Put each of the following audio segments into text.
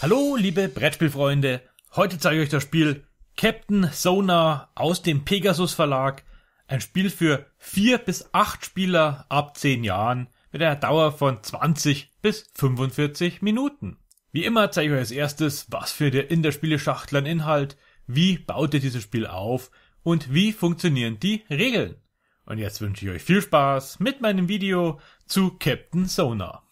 Hallo, liebe Brettspielfreunde. Heute zeige ich euch das Spiel Captain Sonar aus dem Pegasus Verlag. Ein Spiel für vier bis acht Spieler ab zehn Jahren mit einer Dauer von 20 bis 45 Minuten. Wie immer zeige ich euch als erstes, was für der in der Spieleschachtel Inhalt wie baut ihr dieses Spiel auf und wie funktionieren die Regeln. Und jetzt wünsche ich euch viel Spaß mit meinem Video zu Captain Sonar.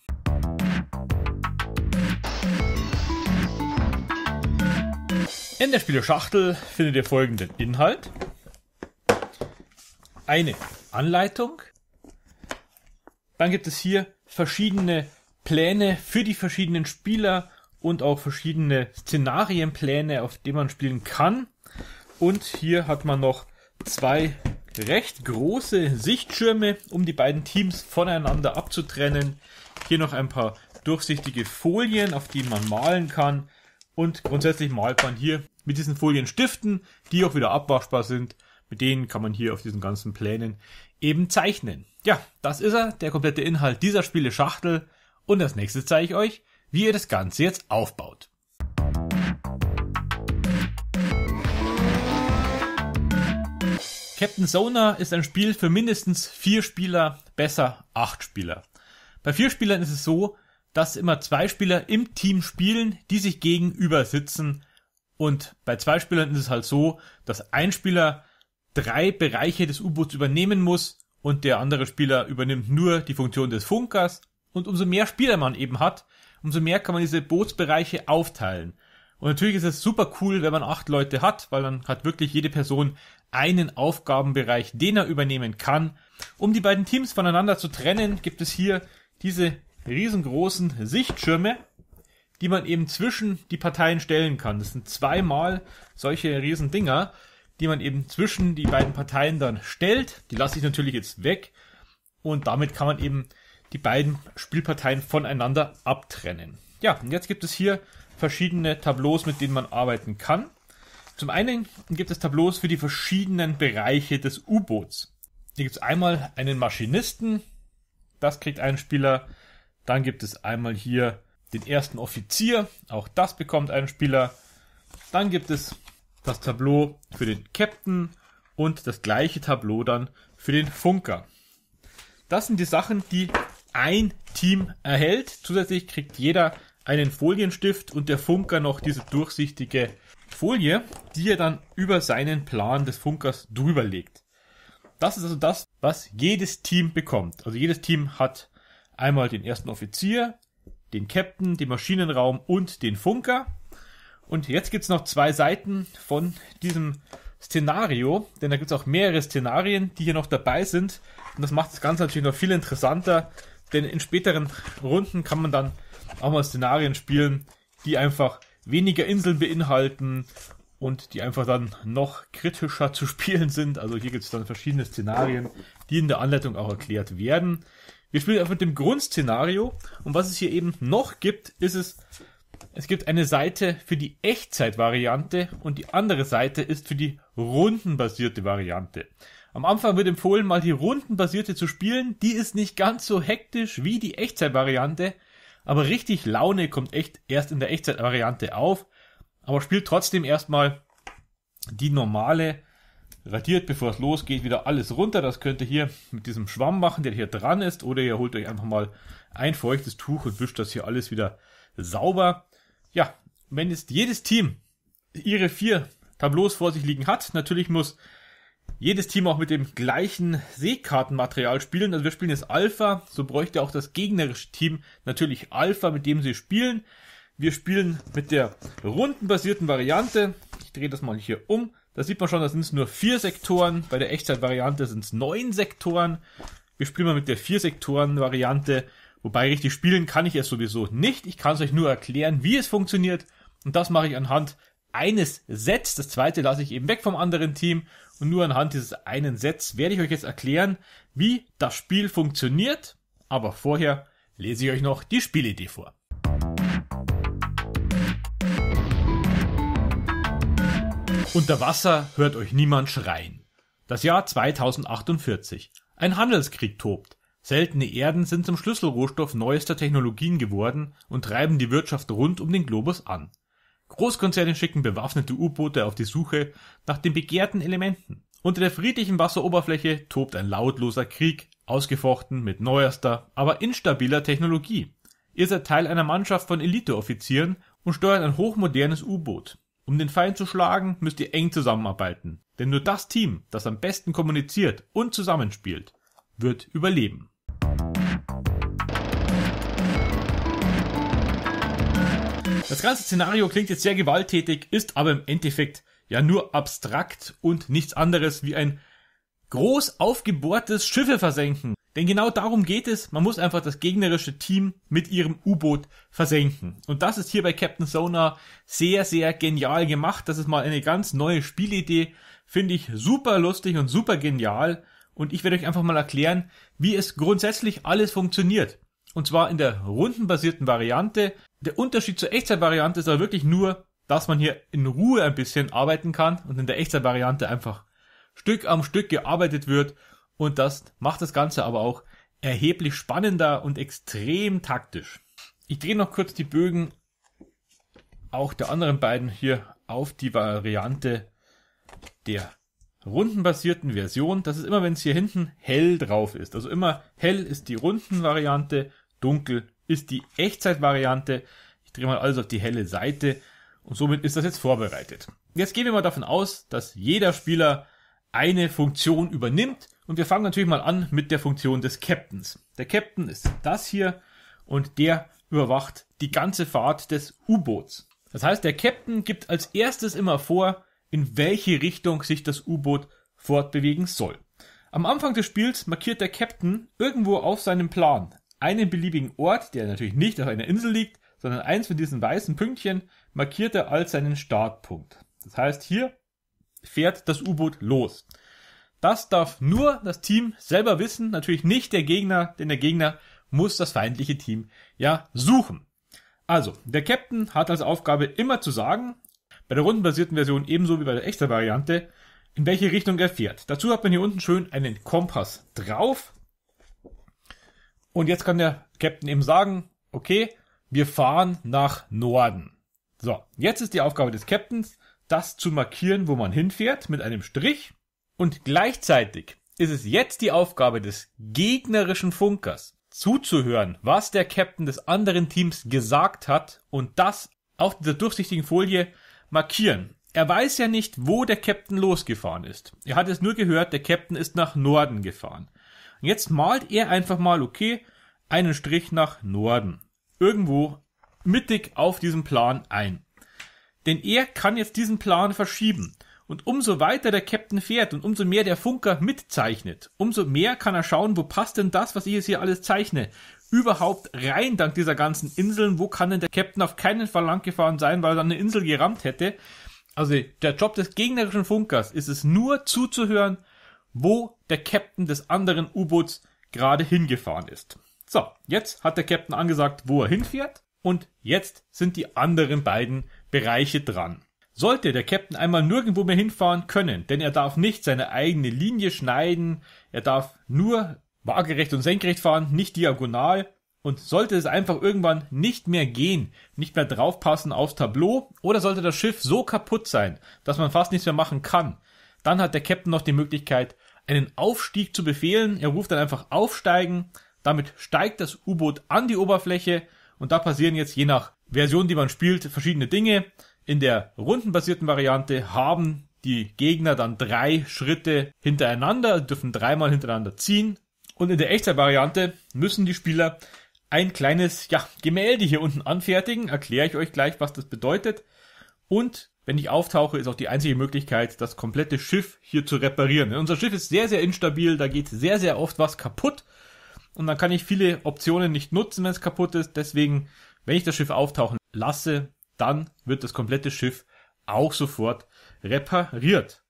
In der Spielerschachtel findet ihr folgenden Inhalt. Eine Anleitung. Dann gibt es hier verschiedene Pläne für die verschiedenen Spieler und auch verschiedene Szenarienpläne, auf denen man spielen kann. Und hier hat man noch zwei recht große Sichtschirme, um die beiden Teams voneinander abzutrennen. Hier noch ein paar durchsichtige Folien, auf die man malen kann. Und grundsätzlich malt man hier mit diesen Folien Stiften, die auch wieder abwaschbar sind. Mit denen kann man hier auf diesen ganzen Plänen eben zeichnen. Ja, das ist er, der komplette Inhalt dieser Spiele Schachtel. Und das nächste zeige ich euch, wie ihr das Ganze jetzt aufbaut. Captain Sona ist ein Spiel für mindestens vier Spieler, besser acht Spieler. Bei vier Spielern ist es so, dass immer zwei Spieler im Team spielen, die sich gegenüber sitzen. Und bei zwei Spielern ist es halt so, dass ein Spieler drei Bereiche des U-Boots übernehmen muss und der andere Spieler übernimmt nur die Funktion des Funkers. Und umso mehr Spieler man eben hat, umso mehr kann man diese Bootsbereiche aufteilen. Und natürlich ist es super cool, wenn man acht Leute hat, weil dann hat wirklich jede Person einen Aufgabenbereich, den er übernehmen kann. Um die beiden Teams voneinander zu trennen, gibt es hier diese riesengroßen Sichtschirme, die man eben zwischen die Parteien stellen kann. Das sind zweimal solche riesen Dinger, die man eben zwischen die beiden Parteien dann stellt. Die lasse ich natürlich jetzt weg. Und damit kann man eben die beiden Spielparteien voneinander abtrennen. Ja, und jetzt gibt es hier verschiedene Tableaus, mit denen man arbeiten kann. Zum einen gibt es Tableaus für die verschiedenen Bereiche des U-Boots. Hier gibt es einmal einen Maschinisten, das kriegt ein Spieler. Dann gibt es einmal hier den ersten Offizier, auch das bekommt ein Spieler. Dann gibt es das Tableau für den Captain und das gleiche Tableau dann für den Funker. Das sind die Sachen, die ein Team erhält. Zusätzlich kriegt jeder einen Folienstift und der Funker noch diese durchsichtige Folie, die er dann über seinen Plan des Funkers drüberlegt. Das ist also das, was jedes Team bekommt. Also jedes Team hat einmal den ersten Offizier, den Captain, den Maschinenraum und den Funker. Und jetzt gibt's noch zwei Seiten von diesem Szenario, denn da gibt's auch mehrere Szenarien, die hier noch dabei sind. Und das macht das Ganze natürlich noch viel interessanter, denn in späteren Runden kann man dann auch mal Szenarien spielen, die einfach weniger Inseln beinhalten und die einfach dann noch kritischer zu spielen sind. Also hier gibt es dann verschiedene Szenarien, die in der Anleitung auch erklärt werden. Wir spielen einfach mit dem Grundszenario und was es hier eben noch gibt, ist es, es gibt eine Seite für die Echtzeitvariante und die andere Seite ist für die rundenbasierte Variante. Am Anfang wird empfohlen, mal die rundenbasierte zu spielen. Die ist nicht ganz so hektisch wie die Echtzeitvariante, aber richtig Laune kommt echt erst in der Echtzeitvariante auf. Aber spielt trotzdem erstmal die normale, radiert, bevor es losgeht, wieder alles runter. Das könnt ihr hier mit diesem Schwamm machen, der hier dran ist, oder ihr holt euch einfach mal ein feuchtes Tuch und wischt das hier alles wieder sauber. Ja, wenn jetzt jedes Team ihre vier Tableaus vor sich liegen hat, natürlich muss jedes Team auch mit dem gleichen Seekartenmaterial spielen. Also wir spielen jetzt Alpha, so bräuchte auch das gegnerische Team natürlich Alpha, mit dem sie spielen. Wir spielen mit der rundenbasierten Variante. Ich drehe das mal hier um. Da sieht man schon, da sind es nur vier Sektoren. Bei der Echtzeitvariante sind es neun Sektoren. Wir spielen mal mit der vier Sektoren Variante. Wobei richtig spielen kann ich es sowieso nicht. Ich kann es euch nur erklären, wie es funktioniert. Und das mache ich anhand eines Sets. Das zweite lasse ich eben weg vom anderen Team. Und nur anhand dieses einen Sets werde ich euch jetzt erklären, wie das Spiel funktioniert. Aber vorher lese ich euch noch die Spielidee vor. Unter Wasser hört euch niemand schreien. Das Jahr 2048. Ein Handelskrieg tobt. Seltene Erden sind zum Schlüsselrohstoff neuester Technologien geworden und treiben die Wirtschaft rund um den Globus an. Großkonzerne schicken bewaffnete U-Boote auf die Suche nach den begehrten Elementen. Unter der friedlichen Wasseroberfläche tobt ein lautloser Krieg, ausgefochten mit neuester, aber instabiler Technologie. Ihr seid Teil einer Mannschaft von Eliteoffizieren und steuert ein hochmodernes U-Boot. Um den Feind zu schlagen, müsst ihr eng zusammenarbeiten, denn nur das Team, das am besten kommuniziert und zusammenspielt, wird überleben. Das ganze Szenario klingt jetzt sehr gewalttätig, ist aber im Endeffekt ja nur abstrakt und nichts anderes wie ein groß aufgebohrtes Schiffe versenken. Denn genau darum geht es, man muss einfach das gegnerische Team mit ihrem U-Boot versenken. Und das ist hier bei Captain Sonar sehr, sehr genial gemacht. Das ist mal eine ganz neue Spielidee. Finde ich super lustig und super genial. Und ich werde euch einfach mal erklären, wie es grundsätzlich alles funktioniert. Und zwar in der rundenbasierten Variante der Unterschied zur Echtzeitvariante ist aber wirklich nur, dass man hier in Ruhe ein bisschen arbeiten kann und in der Echtzeitvariante einfach Stück am Stück gearbeitet wird und das macht das Ganze aber auch erheblich spannender und extrem taktisch. Ich drehe noch kurz die Bögen auch der anderen beiden hier auf die Variante der rundenbasierten Version. Das ist immer, wenn es hier hinten hell drauf ist. Also immer hell ist die Rundenvariante, dunkel ist die Echtzeitvariante. Ich drehe mal alles auf die helle Seite und somit ist das jetzt vorbereitet. Jetzt gehen wir mal davon aus, dass jeder Spieler eine Funktion übernimmt und wir fangen natürlich mal an mit der Funktion des Captains. Der Captain ist das hier und der überwacht die ganze Fahrt des U-Boots. Das heißt, der Captain gibt als erstes immer vor, in welche Richtung sich das U-Boot fortbewegen soll. Am Anfang des Spiels markiert der Captain irgendwo auf seinem Plan einen beliebigen Ort, der natürlich nicht auf einer Insel liegt, sondern eins von diesen weißen Pünktchen, markiert er als seinen Startpunkt. Das heißt, hier fährt das U-Boot los. Das darf nur das Team selber wissen, natürlich nicht der Gegner, denn der Gegner muss das feindliche Team ja suchen. Also, der Captain hat als Aufgabe immer zu sagen, bei der rundenbasierten Version ebenso wie bei der echten Variante, in welche Richtung er fährt. Dazu hat man hier unten schön einen Kompass drauf. Und jetzt kann der Captain eben sagen, okay, wir fahren nach Norden. So, jetzt ist die Aufgabe des Captains, das zu markieren, wo man hinfährt, mit einem Strich. Und gleichzeitig ist es jetzt die Aufgabe des gegnerischen Funkers, zuzuhören, was der Captain des anderen Teams gesagt hat und das auf dieser durchsichtigen Folie markieren. Er weiß ja nicht, wo der Captain losgefahren ist. Er hat es nur gehört, der Captain ist nach Norden gefahren. Und jetzt malt er einfach mal, okay, einen Strich nach Norden. Irgendwo mittig auf diesem Plan ein. Denn er kann jetzt diesen Plan verschieben. Und umso weiter der Captain fährt und umso mehr der Funker mitzeichnet, umso mehr kann er schauen, wo passt denn das, was ich jetzt hier alles zeichne, überhaupt rein dank dieser ganzen Inseln, wo kann denn der Captain auf keinen Fall lang gefahren sein, weil er dann eine Insel gerammt hätte. Also der Job des gegnerischen Funkers ist es nur zuzuhören, wo der Captain des anderen U-Boots gerade hingefahren ist. So, jetzt hat der Captain angesagt, wo er hinfährt und jetzt sind die anderen beiden Bereiche dran. Sollte der Captain einmal nirgendwo mehr hinfahren können, denn er darf nicht seine eigene Linie schneiden, er darf nur waagerecht und senkrecht fahren, nicht diagonal, und sollte es einfach irgendwann nicht mehr gehen, nicht mehr draufpassen aufs Tableau oder sollte das Schiff so kaputt sein, dass man fast nichts mehr machen kann, dann hat der Captain noch die Möglichkeit, einen Aufstieg zu befehlen. Er ruft dann einfach aufsteigen. Damit steigt das U-Boot an die Oberfläche und da passieren jetzt je nach Version, die man spielt, verschiedene Dinge. In der rundenbasierten Variante haben die Gegner dann drei Schritte hintereinander, dürfen dreimal hintereinander ziehen. Und in der Echtzeitvariante müssen die Spieler ein kleines ja, Gemälde hier unten anfertigen. Erkläre ich euch gleich, was das bedeutet. Und wenn ich auftauche, ist auch die einzige Möglichkeit, das komplette Schiff hier zu reparieren. Denn unser Schiff ist sehr, sehr instabil, da geht sehr, sehr oft was kaputt. Und dann kann ich viele Optionen nicht nutzen, wenn es kaputt ist. Deswegen, wenn ich das Schiff auftauchen lasse, dann wird das komplette Schiff auch sofort repariert.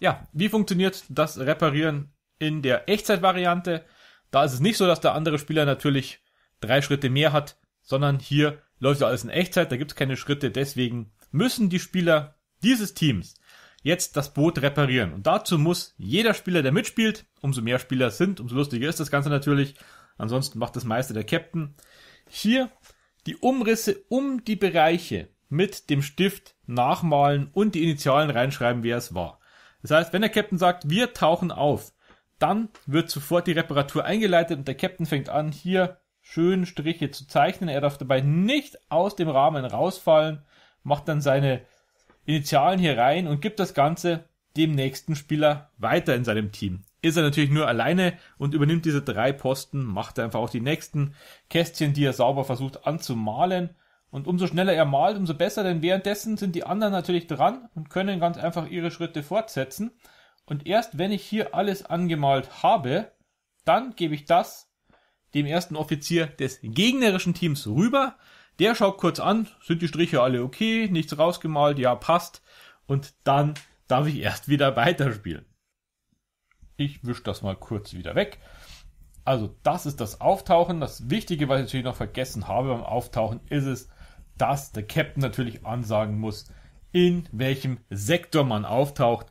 Ja, wie funktioniert das Reparieren in der Echtzeitvariante? Da ist es nicht so, dass der andere Spieler natürlich drei Schritte mehr hat, sondern hier läuft alles in Echtzeit, da gibt es keine Schritte, deswegen müssen die Spieler dieses Teams jetzt das Boot reparieren. Und dazu muss jeder Spieler, der mitspielt, umso mehr Spieler sind, umso lustiger ist das Ganze natürlich. Ansonsten macht das meiste der Captain. Hier die Umrisse um die Bereiche mit dem Stift nachmalen und die Initialen reinschreiben, wer es war. Das heißt, wenn der Captain sagt, wir tauchen auf, dann wird sofort die Reparatur eingeleitet und der Captain fängt an, hier schön Striche zu zeichnen. Er darf dabei nicht aus dem Rahmen rausfallen macht dann seine Initialen hier rein und gibt das Ganze dem nächsten Spieler weiter in seinem Team. Ist er natürlich nur alleine und übernimmt diese drei Posten, macht er einfach auch die nächsten Kästchen, die er sauber versucht anzumalen. Und umso schneller er malt, umso besser, denn währenddessen sind die anderen natürlich dran und können ganz einfach ihre Schritte fortsetzen. Und erst wenn ich hier alles angemalt habe, dann gebe ich das dem ersten Offizier des gegnerischen Teams rüber der schaut kurz an, sind die Striche alle okay, nichts rausgemalt, ja, passt. Und dann darf ich erst wieder weiterspielen. Ich wisch das mal kurz wieder weg. Also das ist das Auftauchen. Das Wichtige, was ich natürlich noch vergessen habe beim Auftauchen, ist es, dass der Captain natürlich ansagen muss, in welchem Sektor man auftaucht.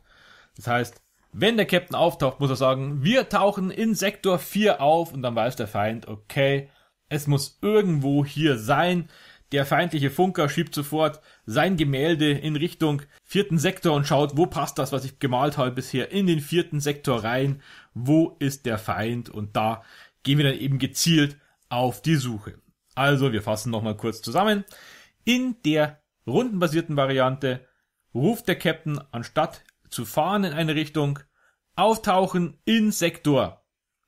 Das heißt, wenn der Captain auftaucht, muss er sagen, wir tauchen in Sektor 4 auf und dann weiß der Feind, okay, es muss irgendwo hier sein. Der feindliche Funker schiebt sofort sein Gemälde in Richtung vierten Sektor und schaut, wo passt das, was ich gemalt habe bisher, in den vierten Sektor rein. Wo ist der Feind? Und da gehen wir dann eben gezielt auf die Suche. Also, wir fassen nochmal kurz zusammen. In der rundenbasierten Variante ruft der Captain, anstatt zu fahren in eine Richtung, auftauchen in Sektor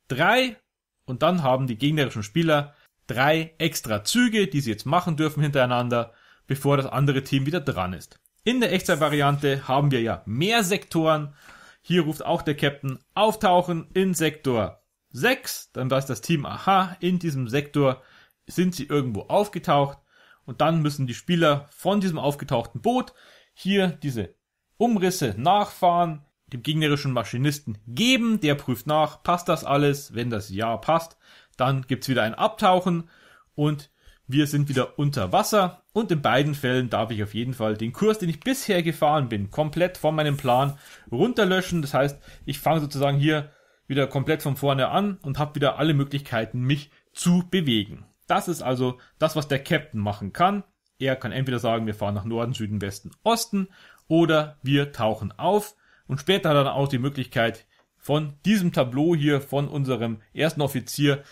3 und dann haben die gegnerischen Spieler drei extra Züge, die sie jetzt machen dürfen hintereinander, bevor das andere Team wieder dran ist. In der Echtzeitvariante haben wir ja mehr Sektoren. Hier ruft auch der Captain auftauchen in Sektor 6. Dann weiß das Team, aha, in diesem Sektor sind sie irgendwo aufgetaucht. Und dann müssen die Spieler von diesem aufgetauchten Boot hier diese Umrisse nachfahren, dem gegnerischen Maschinisten geben, der prüft nach, passt das alles, wenn das Ja passt, dann gibt's wieder ein Abtauchen und wir sind wieder unter Wasser und in beiden Fällen darf ich auf jeden Fall den Kurs, den ich bisher gefahren bin, komplett von meinem Plan runterlöschen. Das heißt, ich fange sozusagen hier wieder komplett von vorne an und habe wieder alle Möglichkeiten, mich zu bewegen. Das ist also das, was der Captain machen kann. Er kann entweder sagen, wir fahren nach Norden, Süden, Westen, Osten oder wir tauchen auf und später hat er dann auch die Möglichkeit, von diesem Tableau hier von unserem ersten Offizier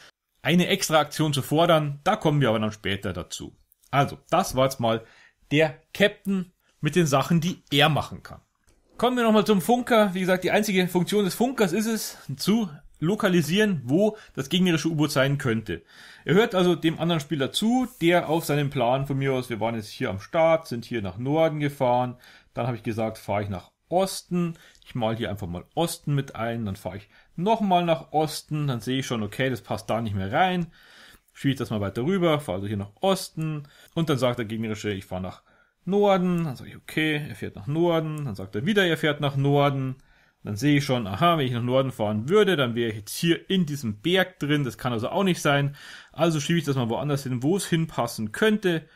eine extra Aktion zu fordern. Da kommen wir aber dann später dazu. Also, das war jetzt mal der Captain mit den Sachen, die er machen kann. Kommen wir nochmal zum Funker. Wie gesagt, die einzige Funktion des Funkers ist es, zu lokalisieren, wo das gegnerische U-Boot sein könnte. Er hört also dem anderen Spieler zu, der auf seinem Plan von mir aus, wir waren jetzt hier am Start, sind hier nach Norden gefahren, dann habe ich gesagt, fahre ich nach Osten. Ich mal hier einfach mal Osten mit ein, dann fahre ich nochmal nach Osten, dann sehe ich schon, okay, das passt da nicht mehr rein. Schiebe ich das mal weiter rüber, fahre also hier nach Osten und dann sagt der gegnerische, ich fahre nach Norden, dann sage ich, okay, er fährt nach Norden, dann sagt er wieder, er fährt nach Norden. Dann sehe ich schon, aha, wenn ich nach Norden fahren würde, dann wäre ich jetzt hier in diesem Berg drin, das kann also auch nicht sein. Also schiebe ich das mal woanders hin, wo es hinpassen könnte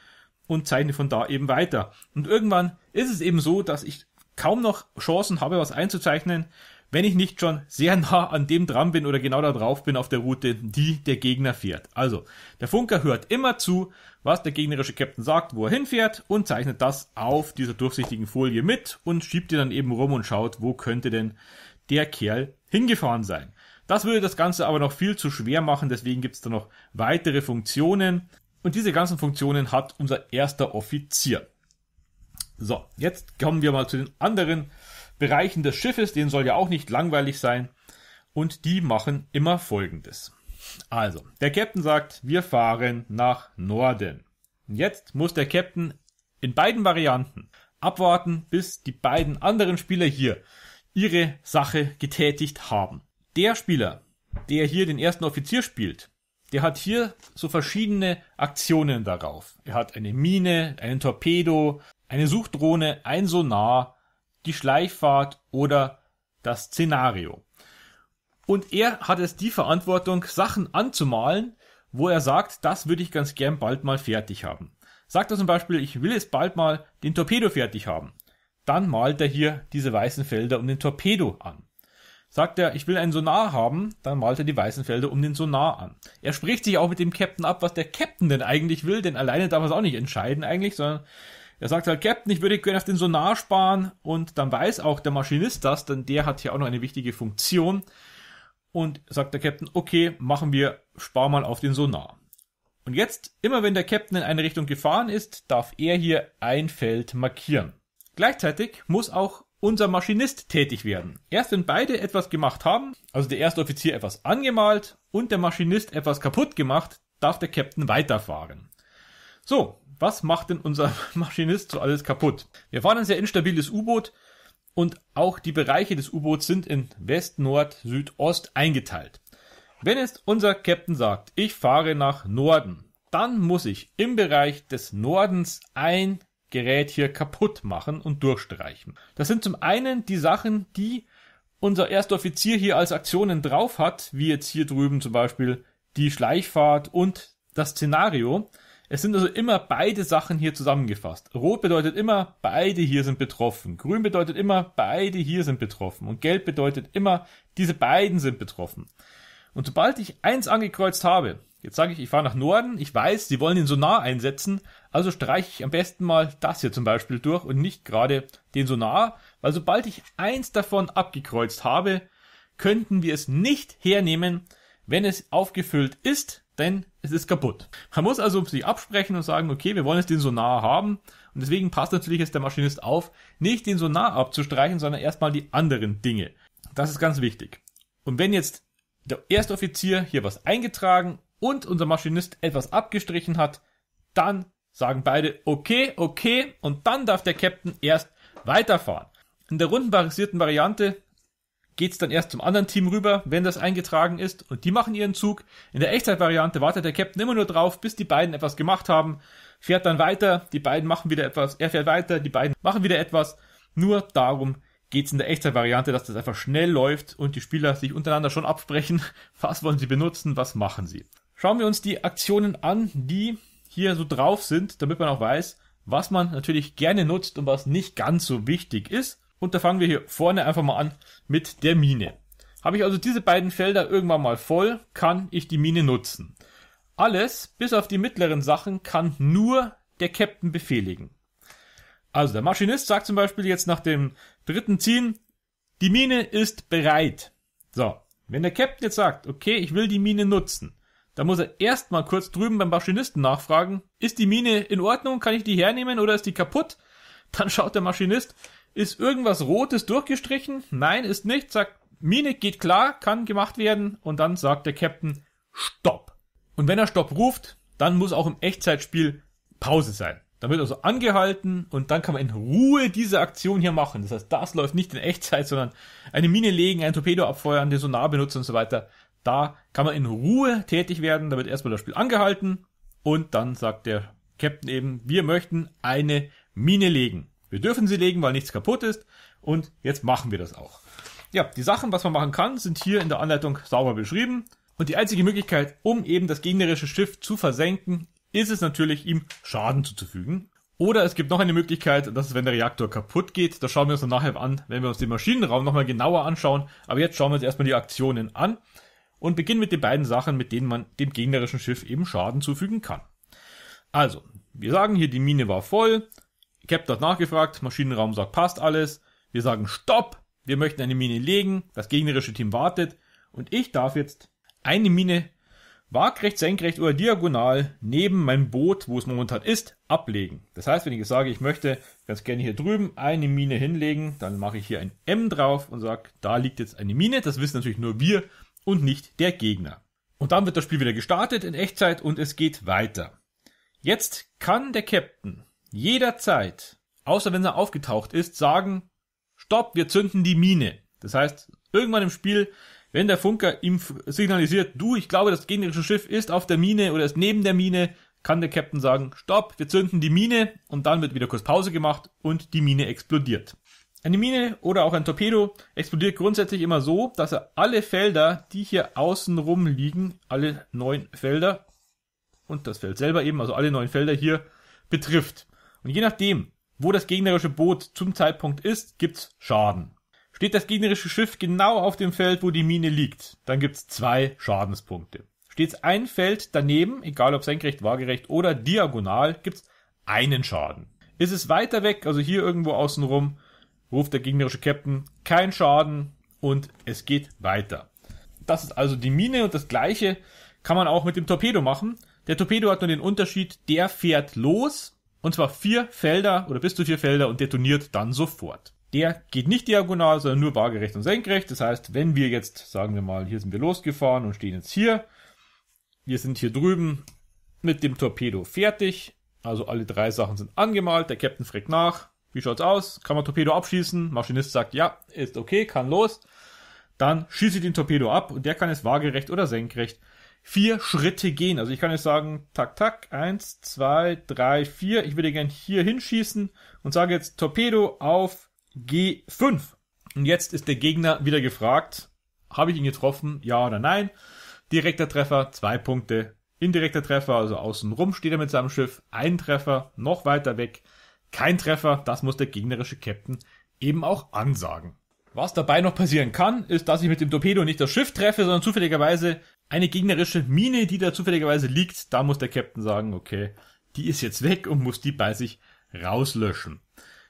und zeichne von da eben weiter. Und irgendwann ist es eben so, dass ich kaum noch Chancen habe, was einzuzeichnen, wenn ich nicht schon sehr nah an dem dran bin oder genau da drauf bin auf der Route, die der Gegner fährt. Also, der Funker hört immer zu, was der gegnerische Captain sagt, wo er hinfährt und zeichnet das auf dieser durchsichtigen Folie mit und schiebt die dann eben rum und schaut, wo könnte denn der Kerl hingefahren sein. Das würde das Ganze aber noch viel zu schwer machen, deswegen gibt es da noch weitere Funktionen. Und diese ganzen Funktionen hat unser erster Offizier. So, jetzt kommen wir mal zu den anderen Bereichen des Schiffes. Den soll ja auch nicht langweilig sein. Und die machen immer Folgendes. Also, der Captain sagt, wir fahren nach Norden. Jetzt muss der Captain in beiden Varianten abwarten, bis die beiden anderen Spieler hier ihre Sache getätigt haben. Der Spieler, der hier den ersten Offizier spielt, der hat hier so verschiedene Aktionen darauf. Er hat eine Mine, einen Torpedo, eine Suchdrohne, ein Sonar, die Schleichfahrt oder das Szenario. Und er hat es die Verantwortung, Sachen anzumalen, wo er sagt, das würde ich ganz gern bald mal fertig haben. Sagt er zum Beispiel, ich will jetzt bald mal den Torpedo fertig haben. Dann malt er hier diese weißen Felder um den Torpedo an. Sagt er, ich will einen Sonar haben, dann malt er die weißen Felder um den Sonar an. Er spricht sich auch mit dem Captain ab, was der Captain denn eigentlich will, denn alleine darf er es auch nicht entscheiden eigentlich, sondern er sagt halt, Captain, ich würde gerne auf den Sonar sparen und dann weiß auch der Maschinist das, denn der hat hier auch noch eine wichtige Funktion. Und sagt der Captain, okay, machen wir, spar mal auf den Sonar. Und jetzt, immer wenn der Captain in eine Richtung gefahren ist, darf er hier ein Feld markieren. Gleichzeitig muss auch unser Maschinist tätig werden. Erst wenn beide etwas gemacht haben, also der erste Offizier etwas angemalt und der Maschinist etwas kaputt gemacht, darf der Captain weiterfahren. So, was macht denn unser Maschinist so alles kaputt? Wir fahren ein sehr instabiles U-Boot und auch die Bereiche des U-Boots sind in West, Nord, Süd, Ost eingeteilt. Wenn jetzt unser Captain sagt, ich fahre nach Norden, dann muss ich im Bereich des Nordens ein Gerät hier kaputt machen und durchstreichen. Das sind zum einen die Sachen, die unser erster Offizier hier als Aktionen drauf hat, wie jetzt hier drüben zum Beispiel die Schleichfahrt und das Szenario. Es sind also immer beide Sachen hier zusammengefasst. Rot bedeutet immer, beide hier sind betroffen. Grün bedeutet immer, beide hier sind betroffen. Und gelb bedeutet immer, diese beiden sind betroffen. Und sobald ich eins angekreuzt habe, jetzt sage ich, ich fahre nach Norden, ich weiß, sie wollen den Sonar einsetzen, also streiche ich am besten mal das hier zum Beispiel durch und nicht gerade den Sonar, weil sobald ich eins davon abgekreuzt habe, könnten wir es nicht hernehmen, wenn es aufgefüllt ist denn es ist kaputt. Man muss also sich absprechen und sagen, okay, wir wollen jetzt den Sonar haben und deswegen passt natürlich jetzt der Maschinist auf, nicht den Sonar abzustreichen, sondern erstmal die anderen Dinge. Das ist ganz wichtig. Und wenn jetzt der Erstoffizier hier was eingetragen und unser Maschinist etwas abgestrichen hat, dann sagen beide okay, okay und dann darf der Captain erst weiterfahren. In der rundenbasierten Variante geht's dann erst zum anderen Team rüber, wenn das eingetragen ist, und die machen ihren Zug. In der Echtzeitvariante wartet der Captain immer nur drauf, bis die beiden etwas gemacht haben, fährt dann weiter, die beiden machen wieder etwas, er fährt weiter, die beiden machen wieder etwas. Nur darum geht's in der Echtzeitvariante, dass das einfach schnell läuft und die Spieler sich untereinander schon absprechen, was wollen sie benutzen, was machen sie. Schauen wir uns die Aktionen an, die hier so drauf sind, damit man auch weiß, was man natürlich gerne nutzt und was nicht ganz so wichtig ist. Und da fangen wir hier vorne einfach mal an mit der Mine. Habe ich also diese beiden Felder irgendwann mal voll, kann ich die Mine nutzen. Alles, bis auf die mittleren Sachen, kann nur der Captain befehligen. Also der Maschinist sagt zum Beispiel jetzt nach dem dritten Ziehen, die Mine ist bereit. So, wenn der Captain jetzt sagt, okay, ich will die Mine nutzen, dann muss er erstmal kurz drüben beim Maschinisten nachfragen, ist die Mine in Ordnung, kann ich die hernehmen oder ist die kaputt? Dann schaut der Maschinist, ist irgendwas Rotes durchgestrichen? Nein, ist nicht. Sagt, Mine geht klar, kann gemacht werden. Und dann sagt der Captain, Stopp. Und wenn er Stopp ruft, dann muss auch im Echtzeitspiel Pause sein. Dann wird also angehalten und dann kann man in Ruhe diese Aktion hier machen. Das heißt, das läuft nicht in Echtzeit, sondern eine Mine legen, ein Torpedo abfeuern, den Sonar benutzen und so weiter. Da kann man in Ruhe tätig werden. Da wird erstmal das Spiel angehalten und dann sagt der Captain eben, wir möchten eine Mine legen. Wir dürfen sie legen, weil nichts kaputt ist. Und jetzt machen wir das auch. Ja, die Sachen, was man machen kann, sind hier in der Anleitung sauber beschrieben. Und die einzige Möglichkeit, um eben das gegnerische Schiff zu versenken, ist es natürlich, ihm Schaden zuzufügen. Oder es gibt noch eine Möglichkeit, das ist, wenn der Reaktor kaputt geht. Das schauen wir uns dann nachher an, wenn wir uns den Maschinenraum nochmal genauer anschauen. Aber jetzt schauen wir uns erstmal die Aktionen an und beginnen mit den beiden Sachen, mit denen man dem gegnerischen Schiff eben Schaden zufügen kann. Also, wir sagen hier, die Mine war voll, Captain hat nachgefragt, Maschinenraum sagt, passt alles. Wir sagen Stopp, wir möchten eine Mine legen, das gegnerische Team wartet und ich darf jetzt eine Mine waagrecht, senkrecht oder diagonal neben mein Boot, wo es momentan ist, ablegen. Das heißt, wenn ich jetzt sage, ich möchte ganz gerne hier drüben eine Mine hinlegen, dann mache ich hier ein M drauf und sage, da liegt jetzt eine Mine. Das wissen natürlich nur wir und nicht der Gegner. Und dann wird das Spiel wieder gestartet in Echtzeit und es geht weiter. Jetzt kann der Captain jederzeit, außer wenn er aufgetaucht ist, sagen, stopp, wir zünden die Mine. Das heißt, irgendwann im Spiel, wenn der Funker ihm signalisiert, du, ich glaube, das gegnerische Schiff ist auf der Mine oder ist neben der Mine, kann der Captain sagen, stopp, wir zünden die Mine und dann wird wieder kurz Pause gemacht und die Mine explodiert. Eine Mine oder auch ein Torpedo explodiert grundsätzlich immer so, dass er alle Felder, die hier außen rum liegen, alle neun Felder und das Feld selber eben, also alle neun Felder hier betrifft. Und je nachdem, wo das gegnerische Boot zum Zeitpunkt ist, gibt's Schaden. Steht das gegnerische Schiff genau auf dem Feld, wo die Mine liegt, dann gibt's zwei Schadenspunkte. Steht's ein Feld daneben, egal ob senkrecht, waagerecht oder diagonal, gibt's einen Schaden. Ist es weiter weg, also hier irgendwo außenrum, ruft der gegnerische Captain kein Schaden und es geht weiter. Das ist also die Mine und das gleiche kann man auch mit dem Torpedo machen. Der Torpedo hat nur den Unterschied, der fährt los und zwar vier Felder oder bis zu vier Felder und detoniert dann sofort. Der geht nicht diagonal, sondern nur waagerecht und senkrecht. Das heißt, wenn wir jetzt, sagen wir mal, hier sind wir losgefahren und stehen jetzt hier. Wir sind hier drüben mit dem Torpedo fertig. Also alle drei Sachen sind angemalt. Der Captain fragt nach. Wie schaut's aus? Kann man Torpedo abschießen? Maschinist sagt, ja, ist okay, kann los. Dann schieße ich den Torpedo ab und der kann jetzt waagerecht oder senkrecht vier Schritte gehen. Also ich kann jetzt sagen, tak, tak, eins, zwei, drei, vier. Ich würde gern hier hinschießen und sage jetzt Torpedo auf G5. Und jetzt ist der Gegner wieder gefragt, habe ich ihn getroffen, ja oder nein? Direkter Treffer, zwei Punkte. Indirekter Treffer, also außenrum steht er mit seinem Schiff, ein Treffer, noch weiter weg, kein Treffer, das muss der gegnerische Captain eben auch ansagen. Was dabei noch passieren kann, ist, dass ich mit dem Torpedo nicht das Schiff treffe, sondern zufälligerweise eine gegnerische Mine, die da zufälligerweise liegt, da muss der Captain sagen, okay, die ist jetzt weg und muss die bei sich rauslöschen.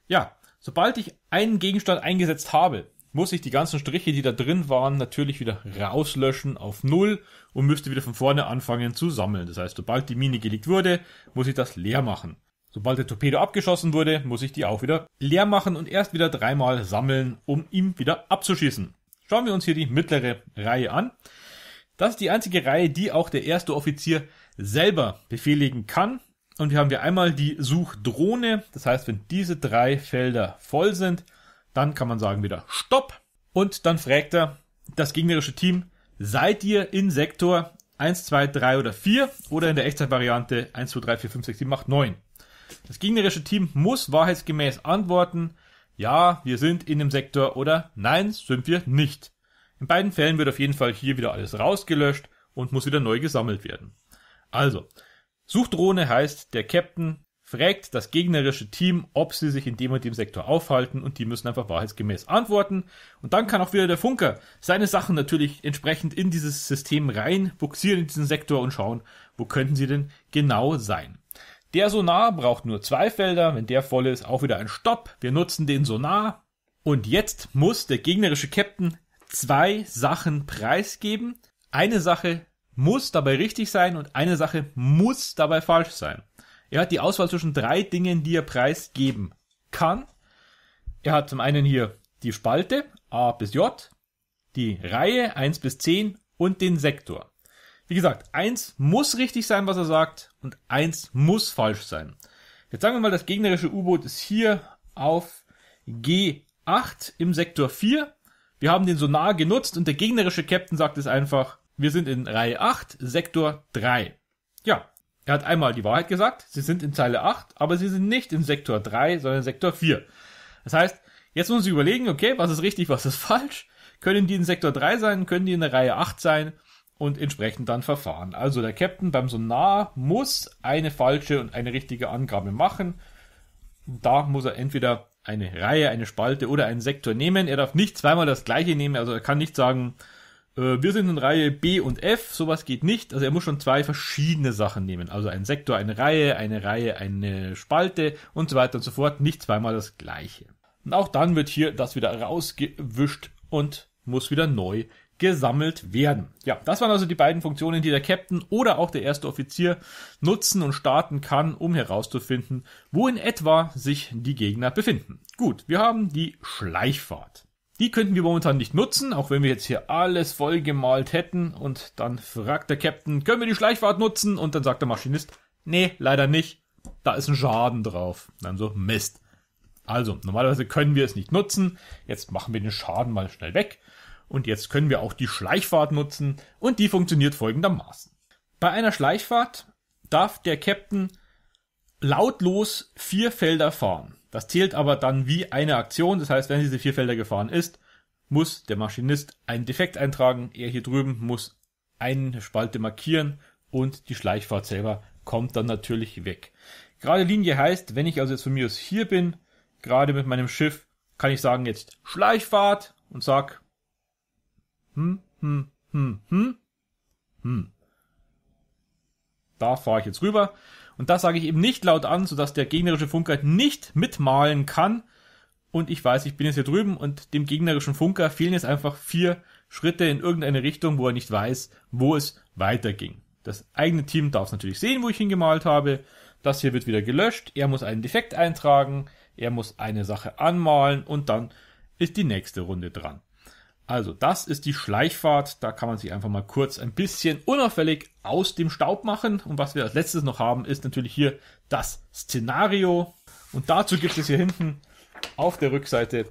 Ja, sobald ich einen Gegenstand eingesetzt habe, muss ich die ganzen Striche, die da drin waren, natürlich wieder rauslöschen auf Null und müsste wieder von vorne anfangen zu sammeln. Das heißt, sobald die Mine gelegt wurde, muss ich das leer machen. Sobald der Torpedo abgeschossen wurde, muss ich die auch wieder leer machen und erst wieder dreimal sammeln, um ihn wieder abzuschießen. Schauen wir uns hier die mittlere Reihe an. Das ist die einzige Reihe, die auch der erste Offizier selber befehligen kann. Und hier haben wir einmal die Suchdrohne. Das heißt, wenn diese drei Felder voll sind, dann kann man sagen wieder Stopp. Und dann fragt er das gegnerische Team, seid ihr in Sektor 1, 2, 3 oder 4 oder in der Echtzeitvariante 1, 2, 3, 4, 5, 6, 7, 8, 9. Das gegnerische Team muss wahrheitsgemäß antworten, ja, wir sind in dem Sektor oder nein, sind wir nicht. In beiden Fällen wird auf jeden Fall hier wieder alles rausgelöscht und muss wieder neu gesammelt werden. Also, Suchdrohne heißt, der Captain fragt das gegnerische Team, ob sie sich in dem und dem Sektor aufhalten und die müssen einfach wahrheitsgemäß antworten. Und dann kann auch wieder der Funker seine Sachen natürlich entsprechend in dieses System rein, buxieren in diesen Sektor und schauen, wo könnten sie denn genau sein. Der Sonar braucht nur zwei Felder, wenn der voll ist, auch wieder ein Stopp. Wir nutzen den Sonar. Und jetzt muss der gegnerische Captain zwei Sachen preisgeben. Eine Sache muss dabei richtig sein und eine Sache muss dabei falsch sein. Er hat die Auswahl zwischen drei Dingen, die er preisgeben kann. Er hat zum einen hier die Spalte A bis J, die Reihe 1 bis 10 und den Sektor. Wie gesagt, eins muss richtig sein, was er sagt, und eins muss falsch sein. Jetzt sagen wir mal, das gegnerische U-Boot ist hier auf G8 im Sektor 4 wir haben den Sonar genutzt und der gegnerische Captain sagt es einfach, wir sind in Reihe 8, Sektor 3. Ja, er hat einmal die Wahrheit gesagt, sie sind in Zeile 8, aber sie sind nicht in Sektor 3, sondern Sektor 4. Das heißt, jetzt müssen sie überlegen, okay, was ist richtig, was ist falsch? Können die in Sektor 3 sein, können die in der Reihe 8 sein und entsprechend dann verfahren. Also der Captain beim Sonar muss eine falsche und eine richtige Angabe machen. Da muss er entweder eine Reihe, eine Spalte oder einen Sektor nehmen. Er darf nicht zweimal das gleiche nehmen, also er kann nicht sagen, äh, wir sind in Reihe B und F, sowas geht nicht. Also er muss schon zwei verschiedene Sachen nehmen. Also einen Sektor, eine Reihe, eine Reihe, eine Spalte und so weiter und so fort. Nicht zweimal das gleiche. Und auch dann wird hier das wieder rausgewischt und muss wieder neu gesammelt werden. Ja, das waren also die beiden Funktionen, die der Captain oder auch der erste Offizier nutzen und starten kann, um herauszufinden, wo in etwa sich die Gegner befinden. Gut, wir haben die Schleichfahrt. Die könnten wir momentan nicht nutzen, auch wenn wir jetzt hier alles vollgemalt hätten und dann fragt der Captain, können wir die Schleichfahrt nutzen? Und dann sagt der Maschinist, nee, leider nicht, da ist ein Schaden drauf. dann so, Mist. Also, normalerweise können wir es nicht nutzen. Jetzt machen wir den Schaden mal schnell weg und jetzt können wir auch die Schleichfahrt nutzen und die funktioniert folgendermaßen. Bei einer Schleichfahrt darf der Captain lautlos vier Felder fahren. Das zählt aber dann wie eine Aktion. Das heißt, wenn diese vier Felder gefahren ist, muss der Maschinist einen Defekt eintragen. Er hier drüben muss eine Spalte markieren und die Schleichfahrt selber kommt dann natürlich weg. Gerade Linie heißt, wenn ich also jetzt von mir aus hier bin, gerade mit meinem Schiff, kann ich sagen jetzt Schleichfahrt und sag hm, hm, hm, hm. Hm. Da fahre ich jetzt rüber. Und das sage ich eben nicht laut an, sodass der gegnerische Funker nicht mitmalen kann. Und ich weiß, ich bin jetzt hier drüben und dem gegnerischen Funker fehlen jetzt einfach vier Schritte in irgendeine Richtung, wo er nicht weiß, wo es weiterging. Das eigene Team darf es natürlich sehen, wo ich hingemalt habe. Das hier wird wieder gelöscht. Er muss einen Defekt eintragen. Er muss eine Sache anmalen und dann ist die nächste Runde dran. Also, das ist die Schleichfahrt. Da kann man sich einfach mal kurz ein bisschen unauffällig aus dem Staub machen. Und was wir als letztes noch haben, ist natürlich hier das Szenario. Und dazu gibt es hier hinten auf der Rückseite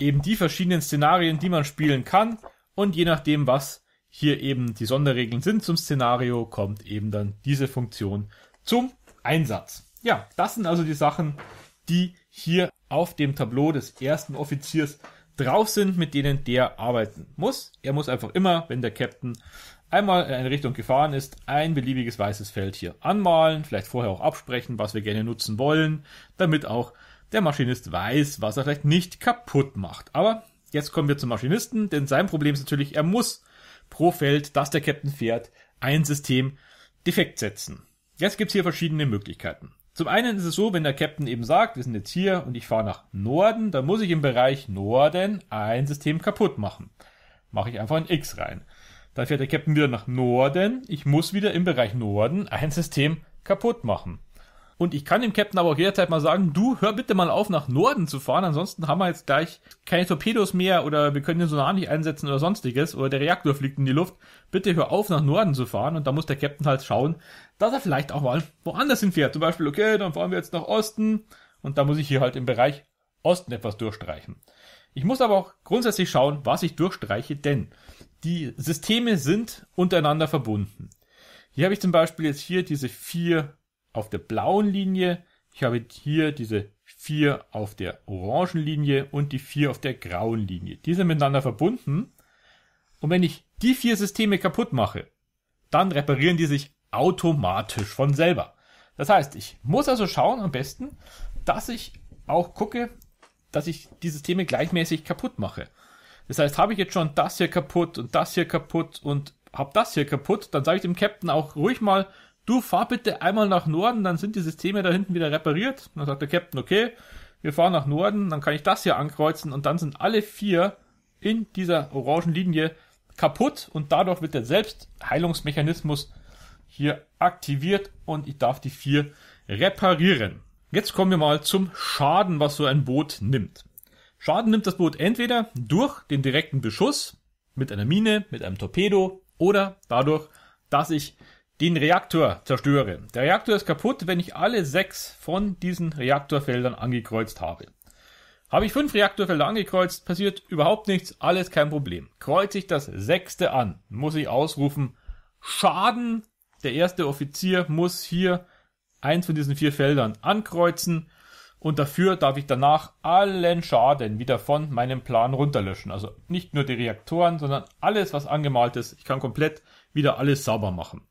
eben die verschiedenen Szenarien, die man spielen kann. Und je nachdem, was hier eben die Sonderregeln sind zum Szenario, kommt eben dann diese Funktion zum Einsatz. Ja, das sind also die Sachen, die hier auf dem Tableau des ersten Offiziers drauf sind, mit denen der arbeiten muss. Er muss einfach immer, wenn der Captain einmal in eine Richtung gefahren ist, ein beliebiges weißes Feld hier anmalen, vielleicht vorher auch absprechen, was wir gerne nutzen wollen, damit auch der Maschinist weiß, was er vielleicht nicht kaputt macht. Aber jetzt kommen wir zum Maschinisten, denn sein Problem ist natürlich, er muss pro Feld, das der Captain fährt, ein System defekt setzen. Jetzt gibt's hier verschiedene Möglichkeiten. Zum einen ist es so, wenn der Captain eben sagt, wir sind jetzt hier und ich fahre nach Norden, dann muss ich im Bereich Norden ein System kaputt machen. Mache ich einfach ein X rein. Dann fährt der Captain wieder nach Norden. Ich muss wieder im Bereich Norden ein System kaputt machen. Und ich kann dem Captain aber auch jederzeit mal sagen, du, hör bitte mal auf, nach Norden zu fahren, ansonsten haben wir jetzt gleich keine Torpedos mehr oder wir können den Sonar nicht einsetzen oder sonstiges oder der Reaktor fliegt in die Luft. Bitte hör auf, nach Norden zu fahren und da muss der Captain halt schauen, dass er vielleicht auch mal woanders hinfährt. Zum Beispiel, okay, dann fahren wir jetzt nach Osten und da muss ich hier halt im Bereich Osten etwas durchstreichen. Ich muss aber auch grundsätzlich schauen, was ich durchstreiche, denn die Systeme sind untereinander verbunden. Hier habe ich zum Beispiel jetzt hier diese vier auf der blauen Linie. Ich habe hier diese 4 auf der orangen Linie und die 4 auf der grauen Linie. Die sind miteinander verbunden. Und wenn ich die vier Systeme kaputt mache, dann reparieren die sich automatisch von selber. Das heißt, ich muss also schauen am besten, dass ich auch gucke, dass ich die Systeme gleichmäßig kaputt mache. Das heißt, habe ich jetzt schon das hier kaputt und das hier kaputt und habe das hier kaputt, dann sage ich dem Captain auch ruhig mal, du fahr bitte einmal nach Norden, dann sind die Systeme da hinten wieder repariert. Und dann sagt der Captain, okay, wir fahren nach Norden, dann kann ich das hier ankreuzen und dann sind alle vier in dieser orangen Linie kaputt und dadurch wird der Selbstheilungsmechanismus hier aktiviert und ich darf die vier reparieren. Jetzt kommen wir mal zum Schaden, was so ein Boot nimmt. Schaden nimmt das Boot entweder durch den direkten Beschuss mit einer Mine, mit einem Torpedo oder dadurch, dass ich den Reaktor zerstöre. Der Reaktor ist kaputt, wenn ich alle sechs von diesen Reaktorfeldern angekreuzt habe. Habe ich fünf Reaktorfelder angekreuzt, passiert überhaupt nichts, alles kein Problem. Kreuze ich das sechste an, muss ich ausrufen, Schaden, der erste Offizier muss hier eins von diesen vier Feldern ankreuzen und dafür darf ich danach allen Schaden wieder von meinem Plan runterlöschen. Also nicht nur die Reaktoren, sondern alles, was angemalt ist. Ich kann komplett wieder alles sauber machen.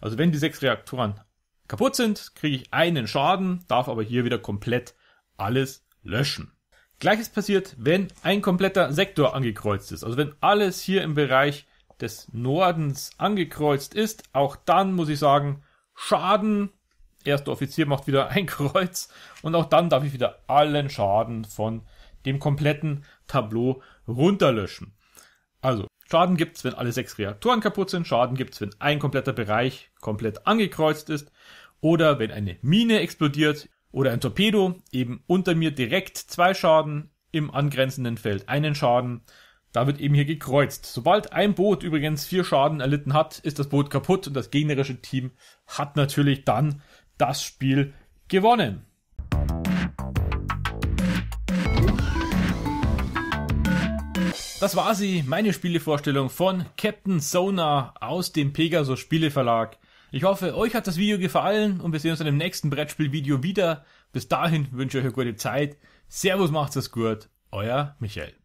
Also wenn die sechs Reaktoren kaputt sind, kriege ich einen Schaden, darf aber hier wieder komplett alles löschen. Gleiches passiert, wenn ein kompletter Sektor angekreuzt ist. Also wenn alles hier im Bereich des Nordens angekreuzt ist, auch dann muss ich sagen, Schaden, erster Offizier macht wieder ein Kreuz und auch dann darf ich wieder allen Schaden von dem kompletten Tableau runterlöschen. Also Schaden gibt's, wenn alle sechs Reaktoren kaputt sind. Schaden gibt's, wenn ein kompletter Bereich komplett angekreuzt ist. Oder wenn eine Mine explodiert oder ein Torpedo eben unter mir direkt zwei Schaden, im angrenzenden Feld einen Schaden. Da wird eben hier gekreuzt. Sobald ein Boot übrigens vier Schaden erlitten hat, ist das Boot kaputt und das gegnerische Team hat natürlich dann das Spiel gewonnen. Das war sie, meine Spielevorstellung von Captain Sona aus dem Pegasus Spieleverlag. Ich hoffe, euch hat das Video gefallen und wir sehen uns in dem nächsten Brettspielvideo wieder. Bis dahin wünsche ich euch eine gute Zeit. Servus, macht's es gut. Euer Michael.